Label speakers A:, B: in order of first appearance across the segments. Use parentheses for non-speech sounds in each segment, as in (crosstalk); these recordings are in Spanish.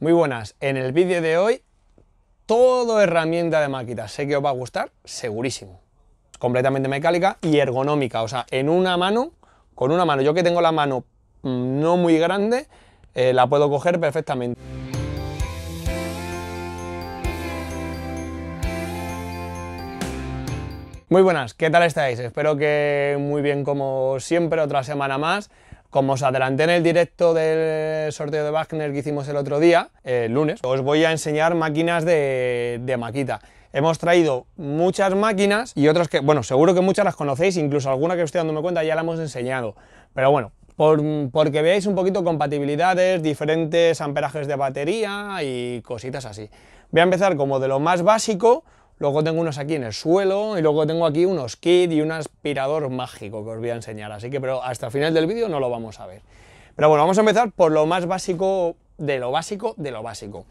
A: Muy buenas, en el vídeo de hoy, todo herramienta de Makita, sé que os va a gustar, segurísimo. Completamente mecánica y ergonómica, o sea, en una mano, con una mano, yo que tengo la mano mm, no muy grande, eh, la puedo coger perfectamente. Muy buenas, ¿qué tal estáis? Espero que muy bien como siempre, otra semana más. Como os adelanté en el directo del sorteo de Wagner que hicimos el otro día, el lunes, os voy a enseñar máquinas de, maquita hemos traído muchas máquinas y otras que, bueno, seguro que muchas las conocéis, incluso alguna que estoy dándome cuenta ya la hemos enseñado. Pero bueno, porque veáis un poquito compatibilidades, diferentes amperajes de batería y cositas así. Voy a empezar como de lo más básico, Luego tengo unos aquí en el suelo y luego tengo aquí unos kits y un aspirador mágico que os voy a enseñar. Así que pero hasta el final del vídeo no lo vamos a ver. Pero bueno, vamos a empezar por lo más básico de lo básico de lo básico.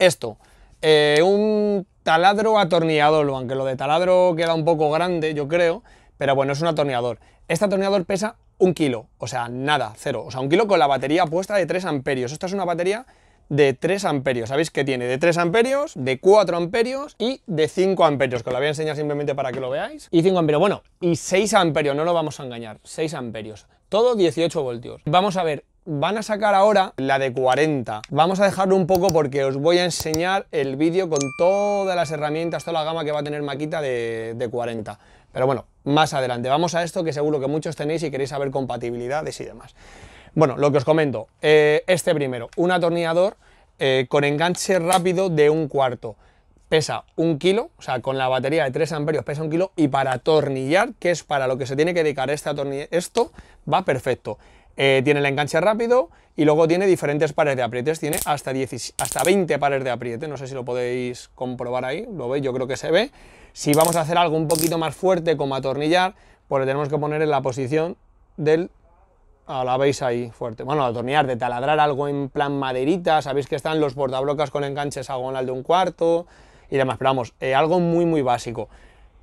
A: Esto, eh, un taladro atornillador, aunque lo de taladro queda un poco grande, yo creo, pero bueno, es un atornillador. Este atornillador pesa un kilo, o sea, nada, cero. O sea, un kilo con la batería puesta de 3 amperios. Esta es una batería de 3 amperios. Sabéis que tiene de 3 amperios, de 4 amperios y de 5 amperios, que os lo voy a enseñar simplemente para que lo veáis. Y 5 amperios, bueno, y 6 amperios, no lo vamos a engañar, 6 amperios. Todo 18 voltios. Vamos a ver, van a sacar ahora la de 40. Vamos a dejarlo un poco porque os voy a enseñar el vídeo con todas las herramientas, toda la gama que va a tener Maquita de, de 40. Pero bueno, más adelante. Vamos a esto que seguro que muchos tenéis y queréis saber compatibilidades y demás. Bueno, lo que os comento, eh, este primero, un atornillador eh, con enganche rápido de un cuarto. Pesa un kilo, o sea, con la batería de 3 amperios pesa un kilo y para atornillar, que es para lo que se tiene que dedicar este esto va perfecto. Eh, tiene el enganche rápido y luego tiene diferentes pares de aprietes, tiene hasta, 10, hasta 20 pares de apriete, no sé si lo podéis comprobar ahí, lo veis, yo creo que se ve. Si vamos a hacer algo un poquito más fuerte como atornillar, pues le tenemos que poner en la posición del la veis ahí fuerte. Bueno, tornear de taladrar algo en plan maderita, sabéis que están los bordablocas con enganches agonal de un cuarto y demás, pero vamos, eh, algo muy muy básico.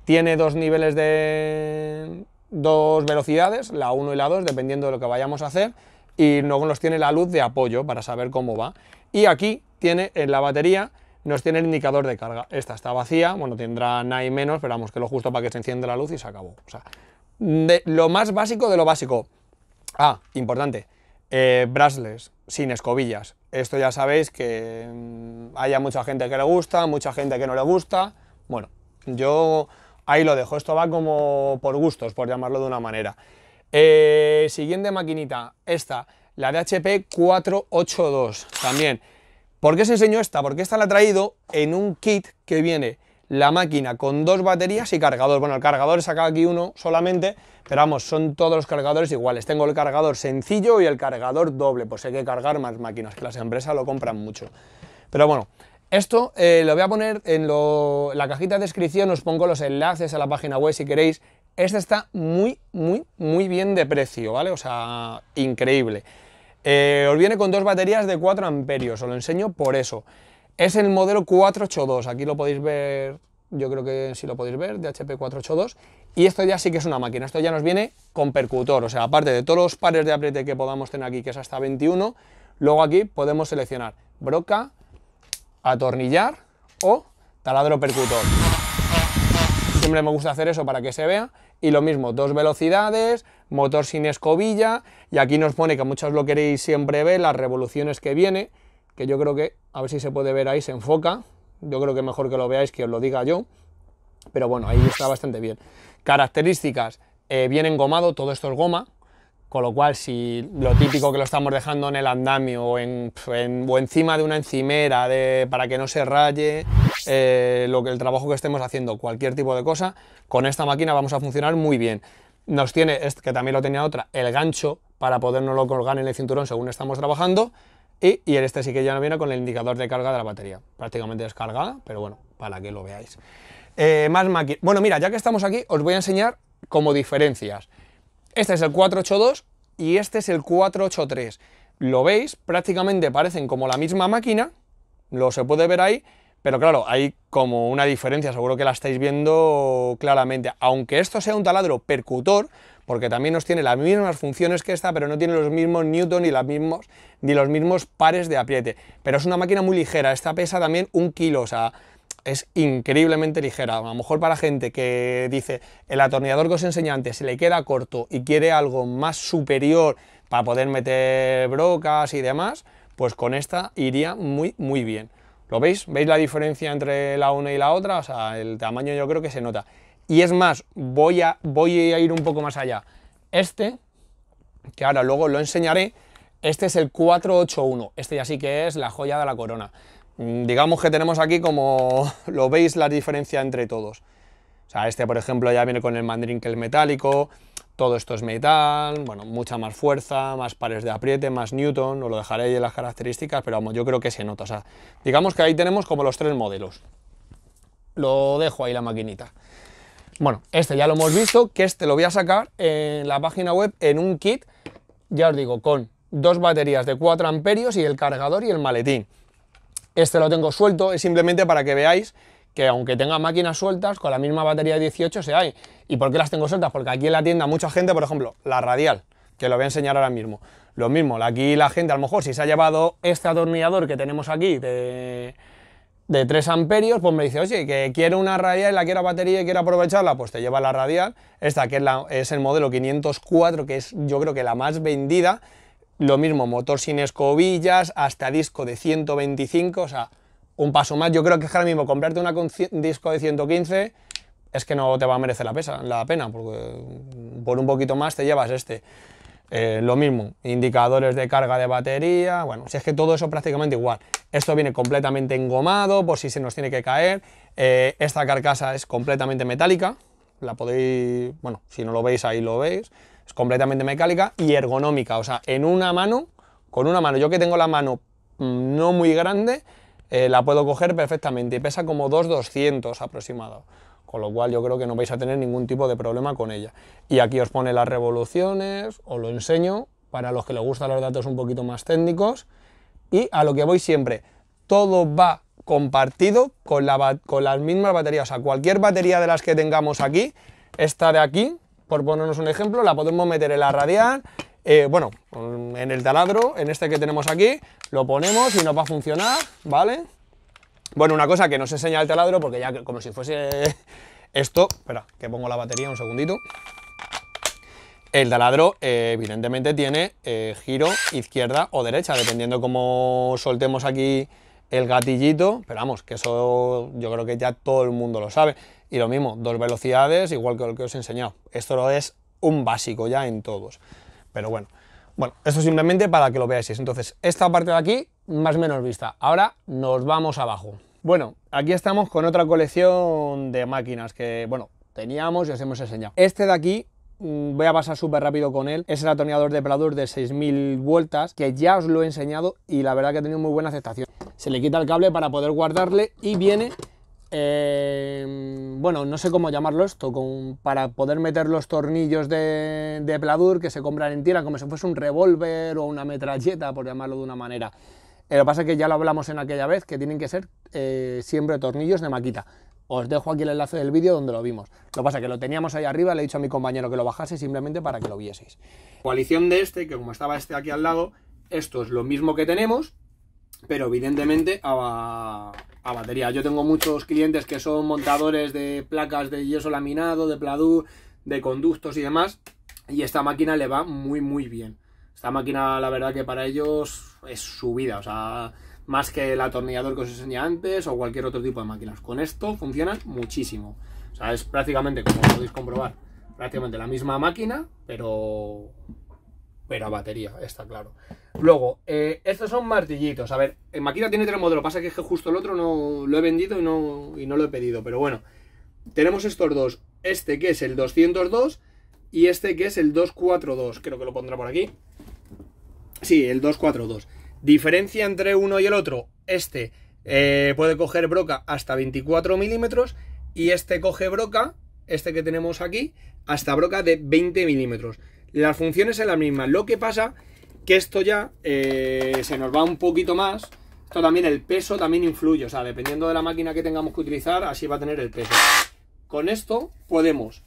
A: Tiene dos niveles de dos velocidades, la 1 y la 2, dependiendo de lo que vayamos a hacer, y luego nos tiene la luz de apoyo para saber cómo va. Y aquí tiene en la batería, nos tiene el indicador de carga. Esta está vacía, bueno, tendrá nada y menos, pero vamos, que lo justo para que se encienda la luz y se acabó. O sea, de lo más básico de lo básico. Ah, importante. Eh, sin escobillas. Esto ya sabéis que mm, haya mucha gente que le gusta, mucha gente que no le gusta. Bueno, yo ahí lo dejo. Esto va como por gustos, por llamarlo de una manera. Eh, siguiente maquinita, esta, la DHP 482 también. ¿Por qué os enseño esta? Porque esta la he traído en un kit que viene la máquina con dos baterías y cargador. Bueno, el cargador saca aquí uno solamente, pero vamos, son todos los cargadores iguales. Tengo el cargador sencillo y el cargador doble, pues hay que cargar más máquinas, que las empresas lo compran mucho. Pero bueno, esto eh, lo voy a poner en la cajita de descripción, os pongo los enlaces a la página web si queréis. Este está muy, muy, muy bien de precio, ¿vale? O sea, increíble. Eh, os viene con dos baterías de 4 amperios, os lo enseño por eso. Es el modelo 482, aquí lo podéis ver, yo creo que sí lo podéis ver, de HP 482. Y esto ya sí que es una máquina, esto ya nos viene con percutor, o sea, aparte de todos los pares de apriete que podamos tener aquí, que es hasta 21, luego aquí podemos seleccionar broca, atornillar o taladro percutor. Siempre me gusta hacer eso para que se vea. Y lo mismo, dos velocidades, motor sin escobilla, y aquí nos pone que muchos lo queréis siempre ver, las revoluciones que viene, que yo creo que a ver si se puede ver ahí, se enfoca, yo creo que mejor que lo veáis que os lo diga yo, pero bueno, ahí está bastante bien. Características, eh, bien engomado, todo esto es goma, con lo cual si lo típico que lo estamos dejando en el andamio o, en, o encima de una encimera para que no se raye, eh, lo que, el trabajo que estemos haciendo, cualquier tipo de cosa, con esta máquina vamos a funcionar muy bien. Nos tiene, que también lo tenía otra, el gancho para lo colgar en el cinturón según estamos trabajando y, este sí que ya no viene con el indicador de carga de la batería. Prácticamente descargada, pero bueno, para que lo veáis. Eh, más Bueno, mira, ya que estamos aquí, os voy a enseñar como diferencias. Este es el 482 y este es el 483. Lo veis, prácticamente parecen como la misma máquina, lo se puede ver ahí, pero claro, hay como una diferencia, seguro que la estáis viendo claramente. Aunque esto sea un taladro percutor, porque también nos tiene las mismas funciones que esta, pero no tiene los mismos newton ni, los mismos pares de apriete. Pero es una máquina muy ligera, esta pesa también un kilo, o sea, es increíblemente ligera. A lo mejor para gente que dice, el atornillador que os enseñé antes se le queda corto y quiere algo más superior para poder meter brocas y demás, pues con esta iría muy, muy bien. ¿Lo veis? ¿Veis la diferencia entre la una y la otra? O sea, el tamaño yo creo que se nota. Y es más, voy a, voy a ir un poco más allá. Este, que ahora luego lo enseñaré, este es el 481. Este ya sí que es la joya de la corona. Mm, digamos que tenemos aquí, como (laughs) lo veis, la diferencia entre todos este, por ejemplo, ya viene con el mandrín que es metálico, todo esto es metal, bueno, mucha más fuerza, más pares de apriete, más newton, os lo dejaré ahí en las características, pero vamos, yo creo que se nota. digamos que ahí tenemos como los tres modelos. Lo dejo ahí la maquinita. Bueno, este ya lo hemos visto, que este lo voy a sacar en la página web en un kit, ya os digo, con dos baterías de 4 amperios y el cargador y el maletín. Este lo tengo suelto, es simplemente para que veáis que aunque tenga máquinas sueltas, con la misma batería de 18 se hay. ¿Y por qué las tengo sueltas? Porque aquí en la tienda mucha gente, por ejemplo, la radial, que lo voy a enseñar ahora mismo. Lo mismo, aquí la gente a lo mejor si se ha llevado este atornillador que tenemos aquí de, 3 amperios, pues me dice, oye, que quiero una radial y la quiero batería y quiero aprovecharla, pues te lleva la radial. Esta que es, la, es el modelo 504, que es yo creo que la más vendida. Lo mismo, motor sin escobillas, hasta disco de 125, o sea, un paso más. Yo creo que es ahora mismo comprarte una un disco de 115 es que no te va a merecer la, pesa, la pena, porque por un poquito más te llevas este. Eh, lo mismo, indicadores de carga de batería, bueno, si es que todo eso prácticamente igual. Esto viene completamente engomado por si se nos tiene que caer. Eh, esta carcasa es completamente metálica, la podéis, bueno, si no lo veis ahí lo veis. Es completamente metálica y ergonómica, o sea, en una mano, con una mano, yo que tengo la mano mm, no muy grande, eh, la puedo coger perfectamente y pesa como 2,200 aproximado. Con lo cual yo creo que no vais a tener ningún tipo de problema con ella. Y aquí os pone las revoluciones, os lo enseño para los que les gustan los datos un poquito más técnicos. Y a lo que voy siempre, todo va compartido con, con las mismas baterías. O sea, cualquier batería de las que tengamos aquí, esta de aquí, por ponernos un ejemplo, la podemos meter en la radial, eh, bueno, en el taladro, en este que tenemos aquí, lo ponemos y nos va a funcionar, ¿vale? Bueno, una cosa que no se enseña el taladro, porque ya como si fuese (laughs) esto, espera, que pongo la batería un segundito. El taladro eh, evidentemente tiene eh, giro izquierda o derecha, dependiendo cómo soltemos aquí el gatillito, pero vamos, que eso yo creo que ya todo el mundo lo sabe. Y lo mismo, dos velocidades, igual que lo que os he enseñado. Esto lo es un básico ya en todos. Pero bueno, bueno, esto simplemente para que lo veáis. Entonces, esta parte de aquí, más o menos vista. Ahora nos vamos abajo. Bueno, aquí estamos con otra colección de máquinas que, bueno, teníamos y os hemos enseñado. Este de aquí mm, voy a pasar súper rápido con él, es el atoneador de Prador de 6000 vueltas, que ya os lo he enseñado y la verdad que ha tenido muy buena aceptación. Se le quita el cable para poder guardarle y viene Em, bueno, no sé cómo llamarlo esto, para poder meter los tornillos de, Pladur que se compran en tierra como si fuese un revólver o una metralleta, por llamarlo de una manera. Eh, lo que pasa es que ya lo hablamos en aquella vez, que tienen que ser eh, siempre tornillos de maquita. Os dejo aquí el enlace del vídeo donde lo vimos. Lo que pasa es que lo teníamos ahí arriba, le he dicho a mi compañero que lo bajase simplemente para que lo vieseis. Coalición de este, que como estaba este aquí al lado, esto es lo mismo que tenemos, pero evidentemente a, a, batería. Yo tengo muchos clientes que son montadores de placas de yeso laminado, de pladur, de conductos y demás, y esta máquina le va muy muy bien. Esta máquina la verdad que para ellos es su vida, o sea, más que el atornillador que os enseñé antes o cualquier otro tipo de máquinas. Con esto funcionan muchísimo. O sea, es prácticamente, como podéis comprobar, prácticamente la misma máquina, pero pero batería, está claro. Luego, eh, estos son martillitos. A ver, en máquina tiene tres modelos, pasa que es que justo el otro no lo he vendido y no, no lo he pedido, pero bueno. Tenemos estos dos, este que es el 202 y este que es el 242, creo que lo pondrá por aquí. Sí, el 242. Diferencia entre uno y el otro, este eh, puede coger broca hasta 24 milímetros y este coge broca, este que tenemos aquí, hasta broca de 20 milímetros. Las funciones son las mismas. Lo que pasa que esto ya eh, se nos va un poquito más. Esto también, el peso también influye. O sea, dependiendo de la máquina que tengamos que utilizar, así va a tener el peso. Con esto podemos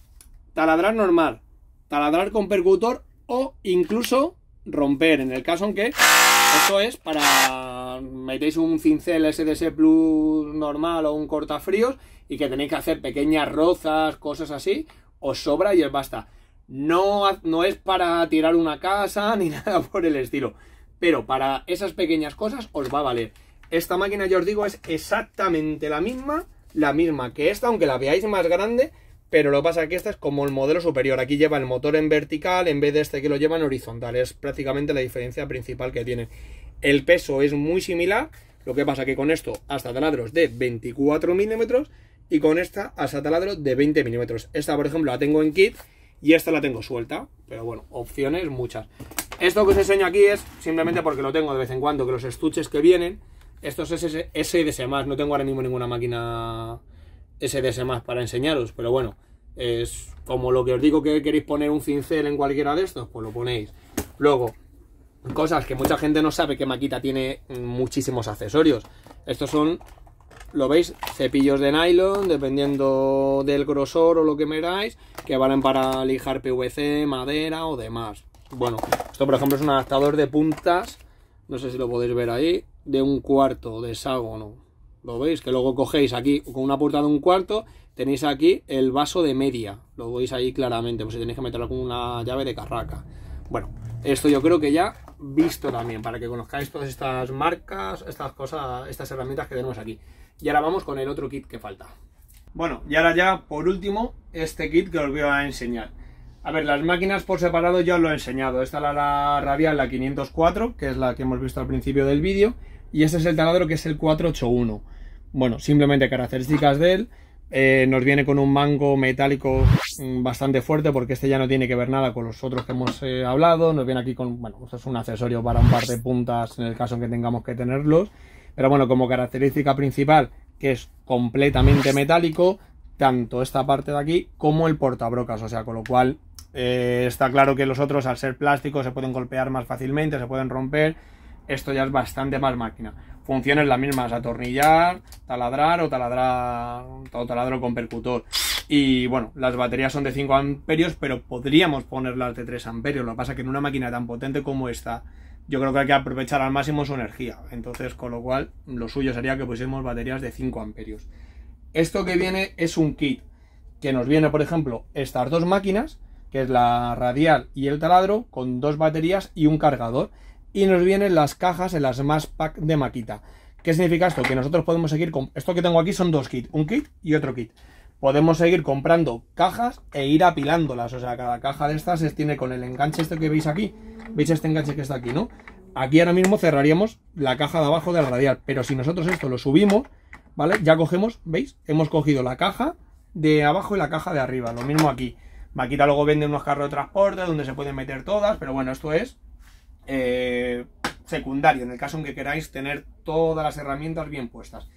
A: taladrar normal, taladrar con percutor o incluso romper. En el caso en que esto es para metéis un cincel SDS Plus normal o un cortafríos y que tenéis que hacer pequeñas rozas, cosas así, os sobra y os basta. No, no es para tirar una casa (laughs) ni nada por el estilo. Pero para esas pequeñas cosas os va a valer. Esta máquina, ya os digo, es exactamente la misma, la misma que esta, aunque la veáis más grande, pero lo que pasa es que esta es como el modelo superior. Aquí lleva el motor en vertical en vez de este que lo lleva en horizontal. Es prácticamente la diferencia principal que tiene. El peso es muy similar, lo que pasa que con esto hasta taladros de 24 milímetros y con esta hasta taladros de 20 milímetros. Esta, por ejemplo, la tengo en kit y esta la tengo suelta, pero bueno, opciones muchas. Esto que os enseño aquí es simplemente porque lo tengo de vez en cuando, que los estuches que vienen, estos SDS más, no tengo ahora mismo ninguna máquina SDS más para enseñaros, pero bueno, es como lo que os digo que queréis poner un cincel en cualquiera de estos, pues lo ponéis. Luego, cosas que mucha gente no sabe que Maquita tiene muchísimos accesorios. Estos son lo veis, cepillos de nylon, dependiendo del grosor o lo que miráis, que valen para lijar PVC, madera o demás. Bueno, esto por ejemplo es un adaptador de puntas, no sé si lo podéis ver ahí, de un cuarto de hexágono. ¿Lo veis? Que luego cogéis aquí con una puerta de un cuarto, tenéis aquí el vaso de media. Lo veis ahí claramente, pues si tenéis que meterlo con una llave de carraca. Bueno, esto yo creo que ya visto también, para que conozcáis todas estas marcas, estas cosas, estas herramientas que tenemos aquí. Y ahora vamos con el otro kit que falta. Bueno, y ahora ya, por último, este kit que os voy a enseñar. A ver, las máquinas por separado ya os lo he enseñado. Esta es la, Radial, la 504, que es la que hemos visto al principio del vídeo. Y este es el taladro, que es el 481. Bueno, simplemente características de él. Eh, nos viene con un mango metálico mm, bastante fuerte porque este ya no tiene que ver nada con los otros que hemos eh, hablado. Nos viene aquí con, bueno, esto pues es un accesorio para un par de puntas en el caso en que tengamos que tenerlos. Pero bueno, como característica principal que es completamente metálico, tanto esta parte de aquí como el portabrocas, o sea, con lo cual eh, está claro que los otros al ser plásticos se pueden golpear más fácilmente, se pueden romper. Esto ya es bastante más máquina funciones las mismas, atornillar, taladrar o taladrar o taladro con percutor. Y bueno, las baterías son de 5 amperios, pero podríamos ponerlas de 3 amperios. Lo que pasa es que en una máquina tan potente como esta, yo creo que hay que aprovechar al máximo su energía. Entonces, con lo cual, lo suyo sería que pusiéramos baterías de 5 amperios. Esto que viene es un kit que nos viene, por ejemplo, estas dos máquinas, que es la radial y el taladro, con dos baterías y un cargador y nos vienen las cajas en las más pack de maquita. ¿Qué significa esto? Que nosotros podemos seguir con... Esto que tengo aquí son dos kits, un kit y otro kit. Podemos seguir comprando cajas e ir apilándolas. O sea, cada caja de estas tiene con el enganche este que veis aquí. ¿Veis este enganche que está aquí, no? Aquí ahora mismo cerraríamos la caja de abajo del radial. Pero si nosotros esto lo subimos, ¿vale? Ya cogemos, ¿veis? Hemos cogido la caja de abajo y la caja de arriba. Lo mismo aquí. Maquita luego vende unos carros de transporte donde se pueden meter todas, pero bueno, esto es eh, secundario, en el caso en que queráis tener todas las herramientas bien puestas.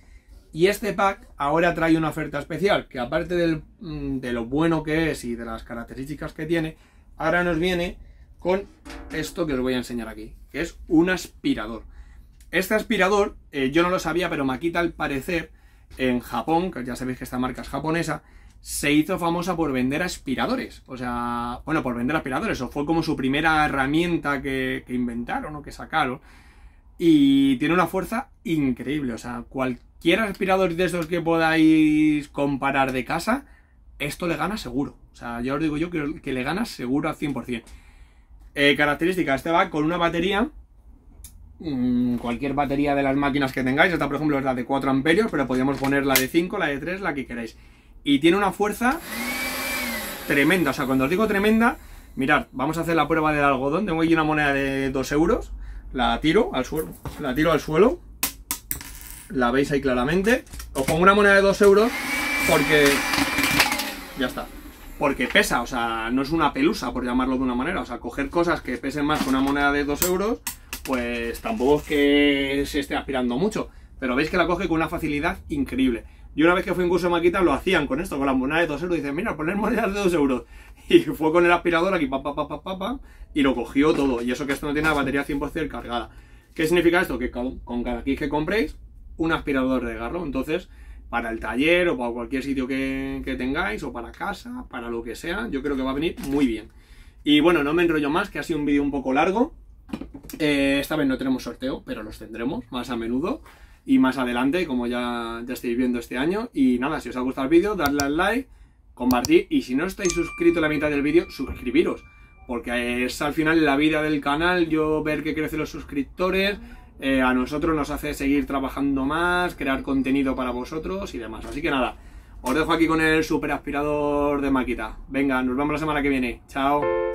A: Y este pack ahora trae una oferta especial, que aparte mm, de lo bueno que es y de las características que tiene, ahora nos viene con esto que os voy a enseñar aquí, que es un aspirador. Este aspirador, eh, yo no lo sabía, pero quita al parecer, en Japón, que ya sabéis que esta marca es japonesa, se hizo famosa por vender aspiradores. O sea, bueno, por vender aspiradores. O fue como su primera herramienta que, inventaron o que sacaron. Y tiene una fuerza increíble. O sea, cualquier aspirador de esos que podáis comparar de casa, esto le gana seguro. O sea, ya os digo yo que, le gana seguro al 100%. Eh, características. Este va con una batería mm, cualquier batería de las máquinas que tengáis. Esta, por ejemplo, es la de 4 amperios, pero podríamos poner la de 5, la de 3, la que queráis y tiene una fuerza tremenda. O sea, cuando os digo tremenda, mirad, vamos a hacer la prueba del algodón. Tengo aquí una moneda de 2 euros. La tiro al suelo. La tiro al suelo. La veis ahí claramente. Os pongo una moneda de 2 euros porque... Ya está. Porque pesa, o sea, no es una pelusa, por llamarlo de una manera. O sea, coger cosas que pesen más que una moneda de 2 euros, pues tampoco es que se esté aspirando mucho. Pero veis que la coge con una facilidad increíble. Y una vez que fue un curso de maquita, lo hacían con esto, con las monedas de 2 euros. Dicen, mira, poner monedas de 2 euros. (laughs) Y fue con el aspirador aquí, pa, pa, pa, pa, y lo cogió todo. Y eso que esto no tiene la batería 100% cargada. ¿Qué significa esto? Que con, cada kit que compréis, un aspirador de garro. Entonces, para el taller o para cualquier sitio que, tengáis o para casa, para lo que sea, yo creo que va a venir muy bien. Y bueno, no me enrollo más, que ha sido un vídeo un poco largo. Eh, esta vez no tenemos sorteo, pero los tendremos más a menudo y más adelante, como ya, ya estáis viendo este año. Y nada, si os ha gustado el vídeo, dadle al like, compartir y si no estáis suscritos a la mitad del vídeo, suscribiros. Porque es al final la vida del canal, yo ver que crecen los suscriptores, eh, a nosotros nos hace seguir trabajando más, crear contenido para vosotros y demás. Así que nada, os dejo aquí con el super aspirador de Maquita. Venga, nos vemos la semana que viene. Chao.